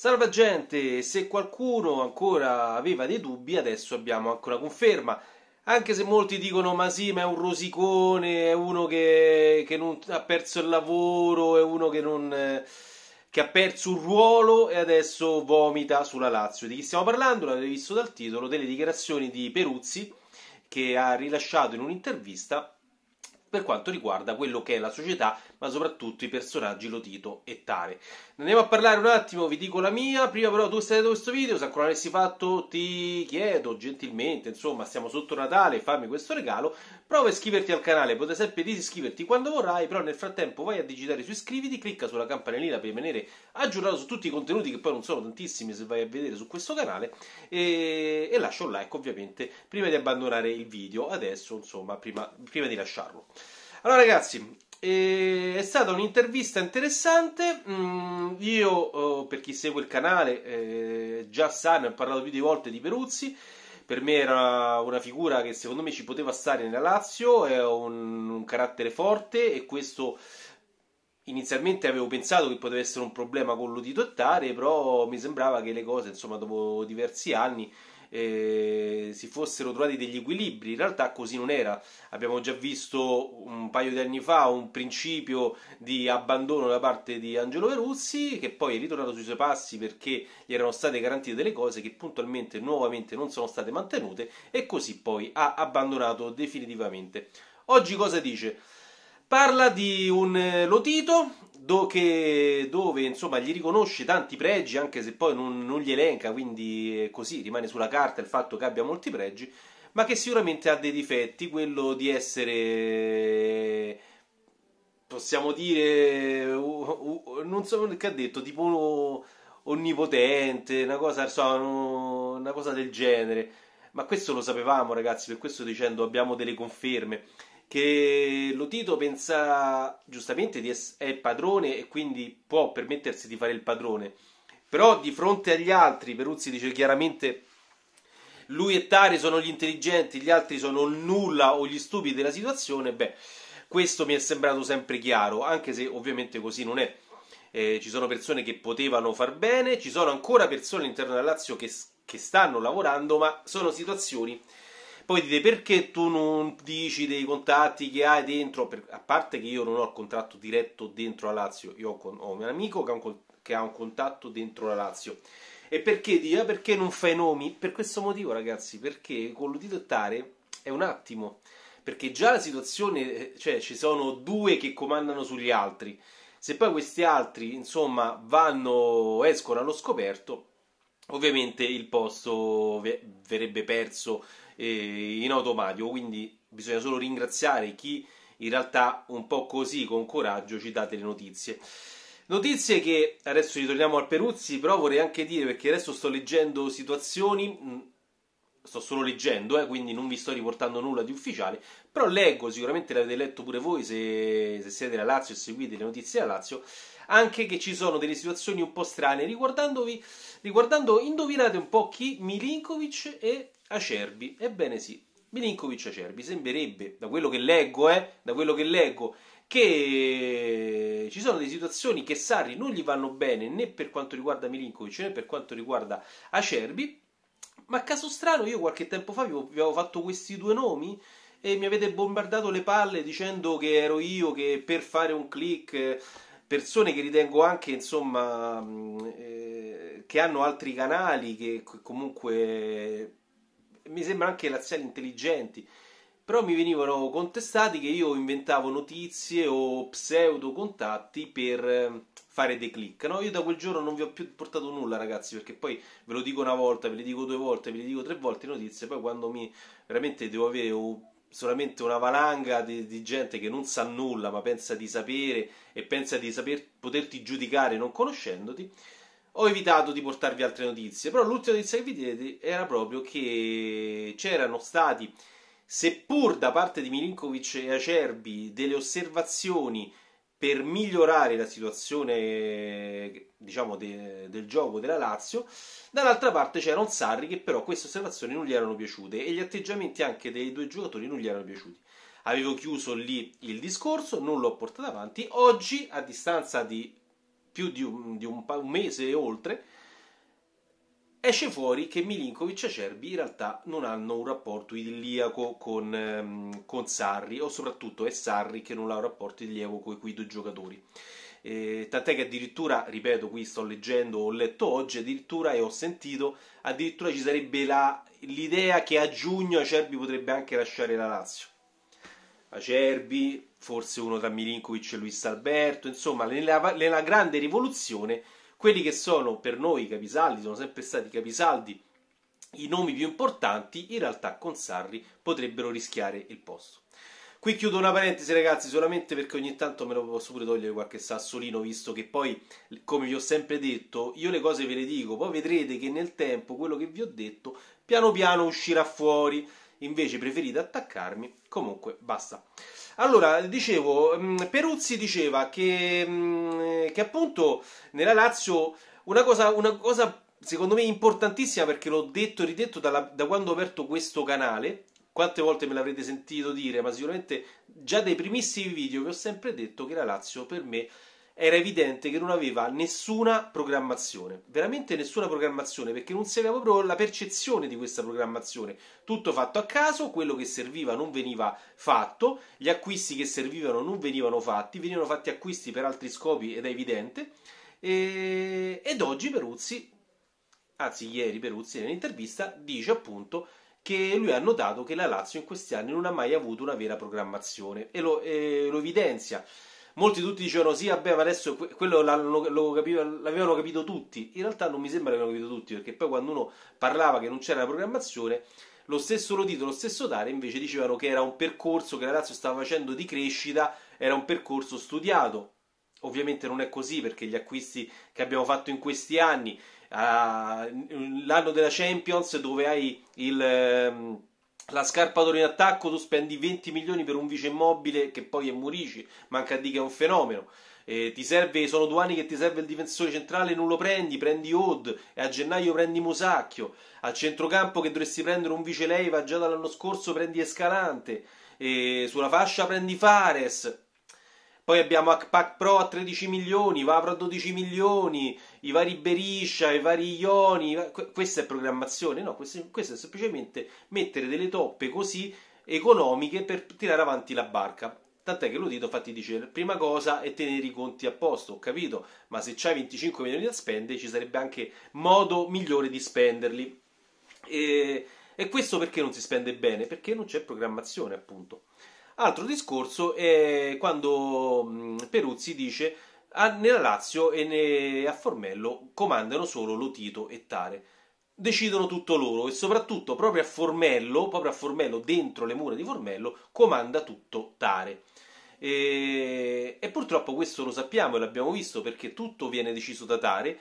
Salve gente, se qualcuno ancora aveva dei dubbi, adesso abbiamo ancora conferma. Anche se molti dicono ma sì, ma è un rosicone, è uno che, che non, ha perso il lavoro, è uno che, non, che ha perso un ruolo e adesso vomita sulla Lazio. Di chi stiamo parlando? L'avete visto dal titolo delle dichiarazioni di Peruzzi che ha rilasciato in un'intervista per quanto riguarda quello che è la società, ma soprattutto i personaggi Lotito e Tare. Andiamo a parlare un attimo, vi dico la mia, prima però tu stai vedendo questo video, se ancora l'avessi fatto ti chiedo gentilmente, insomma siamo sotto Natale, fammi questo regalo, prova a iscriverti al canale, potrai sempre disiscriverti quando vorrai, però nel frattempo vai a digitare su iscriviti, clicca sulla campanellina per rimanere aggiornato su tutti i contenuti che poi non sono tantissimi se vai a vedere su questo canale e, e lascia un like ovviamente prima di abbandonare il video, adesso insomma prima, prima di lasciarlo. Allora ragazzi, eh, è stata un'intervista interessante. Mm, io, oh, per chi segue il canale, eh, già sa, ne ho parlato più di volte di Peruzzi. Per me era una figura che secondo me ci poteva stare nella Lazio, è un, un carattere forte e questo inizialmente avevo pensato che poteva essere un problema con Ludito e Tare, però mi sembrava che le cose, insomma, dopo diversi anni eh, si fossero trovati degli equilibri, in realtà così non era. Abbiamo già visto un paio di anni fa un principio di abbandono da parte di Angelo Veruzzi, che poi è ritornato sui suoi passi perché gli erano state garantite delle cose che puntualmente nuovamente non sono state mantenute e così poi ha abbandonato definitivamente. Oggi cosa dice? Parla di un eh, lotito do che, dove insomma gli riconosce tanti pregi, anche se poi non, non li elenca, quindi eh, così rimane sulla carta il fatto che abbia molti pregi, ma che sicuramente ha dei difetti, quello di essere possiamo dire non so che ha detto tipo onnipotente una cosa, so, una cosa del genere ma questo lo sapevamo ragazzi per questo dicendo abbiamo delle conferme che lo Tito pensa giustamente di essere padrone e quindi può permettersi di fare il padrone. Però di fronte agli altri, Peruzzi dice chiaramente lui e Tari sono gli intelligenti, gli altri sono nulla o gli stupidi della situazione, beh, questo mi è sembrato sempre chiaro, anche se ovviamente così non è. Eh, ci sono persone che potevano far bene, ci sono ancora persone all'interno della Lazio che, che stanno lavorando, ma sono situazioni poi dite perché tu non dici dei contatti che hai dentro, per, a parte che io non ho il contratto diretto dentro la Lazio, io ho, ho un amico che ha un, che ha un contatto dentro la Lazio. E perché dia? Ah, perché non fai nomi? Per questo motivo, ragazzi, perché con l'udito l'uditottare è un attimo. Perché già la situazione, eh, cioè ci sono due che comandano sugli altri. Se poi questi altri, insomma, vanno, escono allo scoperto, ovviamente il posto verrebbe perso eh, in automatico, quindi bisogna solo ringraziare chi in realtà un po' così con coraggio ci date le notizie. Notizie che adesso ritorniamo al Peruzzi, però vorrei anche dire perché adesso sto leggendo situazioni mm, sto solo leggendo, eh, quindi non vi sto riportando nulla di ufficiale, però leggo, sicuramente l'avete letto pure voi se, se siete la Lazio e seguite le notizie della Lazio, anche che ci sono delle situazioni un po' strane, riguardandovi, riguardando, indovinate un po' chi? Milinkovic e Acerbi, ebbene sì, Milinkovic e Acerbi, sembrerebbe, da quello che leggo, eh, da quello che leggo, che ci sono delle situazioni che Sarri non gli vanno bene né per quanto riguarda Milinkovic né per quanto riguarda Acerbi ma caso strano, io qualche tempo fa vi avevo fatto questi due nomi e mi avete bombardato le palle dicendo che ero io che per fare un click persone che ritengo anche insomma mm, eh, che hanno altri canali che comunque mi sembra anche laziali intelligenti però mi venivano contestati che io inventavo notizie o pseudo contatti per ehm, fare dei click. No? Io da quel giorno non vi ho più portato nulla, ragazzi, perché poi ve lo dico una volta, ve le dico due volte, ve le dico tre volte le notizie, poi quando mi veramente devo avere solamente una valanga di, di, gente che non sa nulla, ma pensa di sapere e pensa di saper poterti giudicare non conoscendoti. Ho evitato di portarvi altre notizie, però l'ultima notizia che vi diedi era proprio che c'erano stati seppur da parte di Milinkovic e Acerbi delle osservazioni per migliorare la situazione diciamo, de, del gioco della Lazio dall'altra parte c'era un Sarri che però queste osservazioni non gli erano piaciute e gli atteggiamenti anche dei due giocatori non gli erano piaciuti avevo chiuso lì il discorso non l'ho portato avanti oggi a distanza di più di un, di un, un mese e oltre esce fuori che Milinkovic e Cerbi in realtà non hanno un rapporto idilliaco con, ehm, con, Sarri, o soprattutto è Sarri che non ha un rapporto idilliaco con quei due giocatori. Eh, tant'è che addirittura, ripeto, qui sto leggendo, ho letto oggi addirittura e ho sentito, addirittura ci sarebbe la, l'idea che a giugno Acerbi potrebbe anche lasciare la Lazio. Acerbi, forse uno tra Milinkovic e Luis Alberto, insomma, nella, nella grande rivoluzione quelli che sono per noi i capisaldi, sono sempre stati i capisaldi, i nomi più importanti, in realtà con Sarri potrebbero rischiare il posto. Qui chiudo una parentesi, ragazzi, solamente perché ogni tanto me lo posso pure togliere qualche sassolino, visto che poi, come vi ho sempre detto, io le cose ve le dico, poi vedrete che nel tempo quello che vi ho detto piano piano uscirà fuori. Invece preferite attaccarmi, comunque basta. Allora, dicevo, mm, Peruzzi diceva che, mm, che appunto nella Lazio una cosa, una cosa, secondo me importantissima perché l'ho detto e ridetto dalla, da quando ho aperto questo canale, quante volte me l'avrete sentito dire, ma sicuramente già dai primissimi video vi ho sempre detto che la Lazio per me era evidente che non aveva nessuna programmazione, veramente nessuna programmazione, perché non si aveva proprio la percezione di questa programmazione. Tutto fatto a caso, quello che serviva non veniva fatto, gli acquisti che servivano non venivano fatti, venivano fatti acquisti per altri scopi ed è evidente. E... Ed oggi Peruzzi, anzi ieri Peruzzi nell'intervista dice appunto che lui ha notato che la Lazio in questi anni non ha mai avuto una vera programmazione e lo, eh, lo evidenzia molti tutti dicevano sì, vabbè, ma adesso quello capiva, l'avevano capito tutti In realtà non mi sembra che l'avevano capito tutti, perché poi quando uno parlava che non c'era la programmazione, lo stesso Lodito, lo stesso Dare invece dicevano che era un percorso che la Lazio stava facendo di crescita, era un percorso studiato. Ovviamente non è così perché gli acquisti che abbiamo fatto in questi anni, uh, l'anno della Champions dove hai il... Um, la Scarpatori in attacco, tu spendi 20 milioni per un vice immobile che poi è Murici, manca di che è un fenomeno. Eh, ti serve, sono due anni che ti serve il difensore centrale, non lo prendi, prendi Odd e a gennaio prendi Musacchio. A centrocampo che dovresti prendere un vice Leiva già dall'anno scorso prendi Escalante. Eh, sulla fascia prendi Fares. Poi abbiamo Akpak Pro a 13 milioni, Vavro a 12 milioni, i vari Berisha, i vari Ioni. questa è programmazione, no? Questo, è semplicemente mettere delle toppe così economiche per tirare avanti la barca. Tant'è che Ludito infatti dice prima cosa è tenere i conti a posto, ho capito, ma se c'hai 25 milioni da spendere ci sarebbe anche modo migliore di spenderli. E, e questo perché non si spende bene? Perché non c'è programmazione, appunto. Altro discorso è quando Peruzzi dice ah, nella Lazio e a Formello comandano solo Lotito e Tare. Decidono tutto loro e soprattutto proprio a Formello, proprio a Formello, dentro le mura di Formello, comanda tutto Tare. E, e purtroppo questo lo sappiamo e l'abbiamo visto perché tutto viene deciso da Tare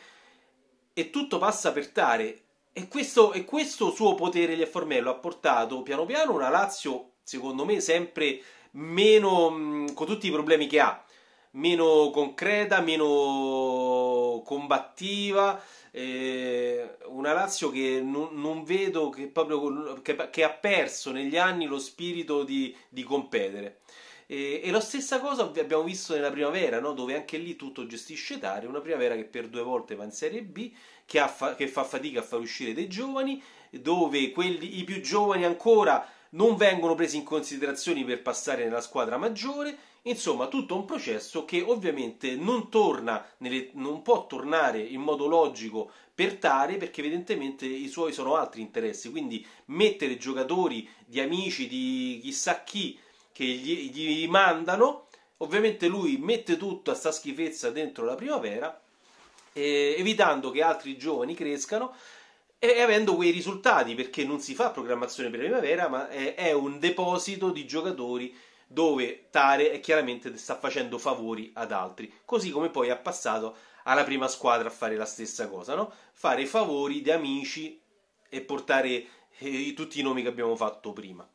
e tutto passa per Tare. E questo, e questo suo potere di Formello ha portato piano piano una Lazio secondo me, sempre meno mm, con tutti i problemi che ha, meno concreta, meno combattiva. Eh, una Lazio che non, non vedo che proprio che, che, ha perso negli anni lo spirito di, di competere. E, e la stessa cosa abbiamo visto nella primavera, no? dove anche lì tutto gestisce Tare, una primavera che per due volte va in Serie B, che, ha, che fa fatica a far uscire dei giovani, dove quelli, i più giovani ancora non vengono presi in considerazione per passare nella squadra maggiore, insomma tutto un processo che ovviamente non torna, nelle, non può tornare in modo logico per Tare perché evidentemente i suoi sono altri interessi, quindi mettere giocatori di amici, di chissà chi, che gli, gli mandano, ovviamente lui mette tutta sta schifezza dentro la primavera, eh, evitando che altri giovani crescano, e avendo quei risultati, perché non si fa programmazione per la primavera, ma è, è un deposito di giocatori dove Tare chiaramente sta facendo favori ad altri, così come poi ha passato alla prima squadra a fare la stessa cosa, no? Fare favori di amici e portare eh, tutti i nomi che abbiamo fatto prima.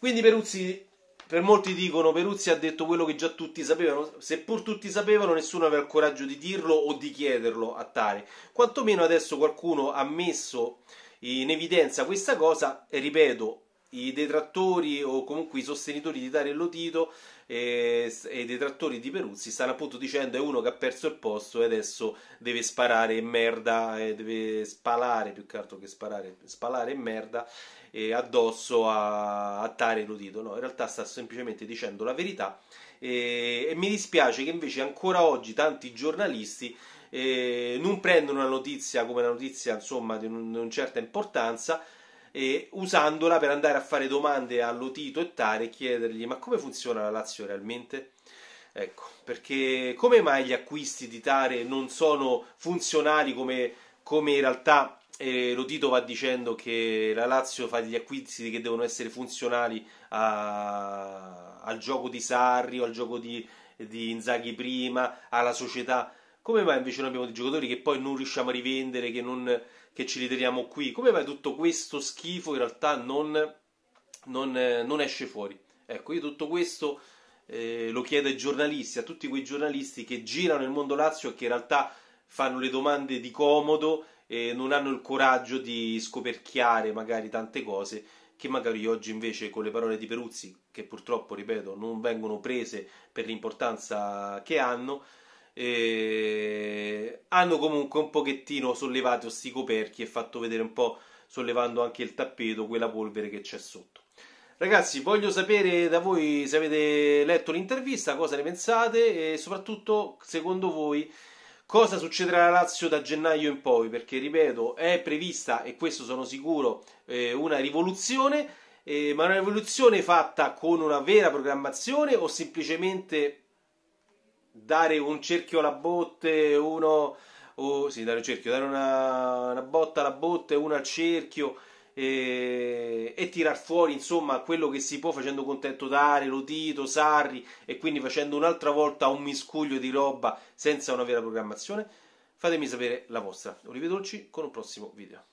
Quindi Peruzzi per molti dicono Peruzzi ha detto quello che già tutti sapevano, seppur tutti sapevano nessuno aveva il coraggio di dirlo o di chiederlo a Tare. Quantomeno adesso qualcuno ha messo in evidenza questa cosa e ripeto, i detrattori o comunque i sostenitori di Tare e Lotito e, e i detrattori di Peruzzi stanno appunto dicendo è uno che ha perso il posto e adesso deve sparare merda, e deve spalare più che altro che sparare, spalare merda e addosso a, a Tare Nudito. No, in realtà sta semplicemente dicendo la verità e, e mi dispiace che invece ancora oggi tanti giornalisti eh, non prendono una notizia come una notizia insomma di, un, di una certa importanza e usandola per andare a fare domande a Lotito e Tare e chiedergli ma come funziona la Lazio realmente? Ecco, perché come mai gli acquisti di Tare non sono funzionali come, come in realtà eh, Lotito va dicendo che la Lazio fa degli acquisti che devono essere funzionali a, al gioco di Sarri o al gioco di, di Inzaghi prima, alla società come mai invece noi abbiamo dei giocatori che poi non riusciamo a rivendere, che, non, che ci ritiriamo qui? Come mai tutto questo schifo in realtà non, non, eh, non esce fuori? Ecco, io tutto questo eh, lo chiedo ai giornalisti, a tutti quei giornalisti che girano il mondo Lazio e che in realtà fanno le domande di comodo e non hanno il coraggio di scoperchiare magari tante cose che magari oggi invece con le parole di Peruzzi, che purtroppo, ripeto, non vengono prese per l'importanza che hanno, eh, hanno comunque un pochettino sollevato questi coperchi e fatto vedere un po' sollevando anche il tappeto quella polvere che c'è sotto. Ragazzi, voglio sapere da voi se avete letto l'intervista, cosa ne pensate e soprattutto, secondo voi, cosa succederà alla Lazio da gennaio in poi, perché ripeto, è prevista, e questo sono sicuro, eh, una rivoluzione, eh, ma una rivoluzione fatta con una vera programmazione o semplicemente dare un cerchio alla botte, uno... Oh, sì, dare un cerchio, dare una, una botta alla botte, uno al cerchio e, e tirar fuori insomma quello che si può facendo contento dare Lotito, Sarri e quindi facendo un'altra volta un miscuglio di roba senza una vera programmazione. Fatemi sapere la vostra. Olivier Dolci con un prossimo video.